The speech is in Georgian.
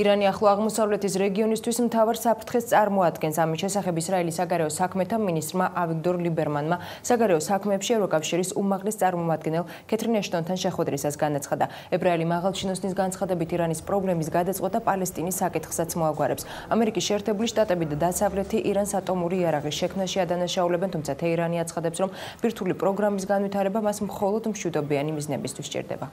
ირანი ახლო აღმოსავლეთის რეგიონისთვის მთავარ საფრთხეს წარმოადგენს ამის შესახებ ისრაელის საგარეო საქმეთა მინისტრმა ავიგდორ ლიბერმანმა საგარეო საქმეებში ევროკავშირის უმაღლეს წარმომადგენელ კეთრინ ეშტონთან შეხვედრისას განაცხადა ებრაელი მაღალჩინოსნის განცხადებით ირანის პრობლემის გადაწყვეტა და პალესტინის საკითხსაც მოაგვარებს ამერიკის შეერთებული შტატები და დასავლეთი ირანს ატომური იარაღის შექმნაში ადანაშაულებენ თუმცა თეირანი აცხადებს რომ ბირთული პროგრამის განვითარება მას მხოლოდ მშვიდობიანი მიზნებისთვის ჭირდება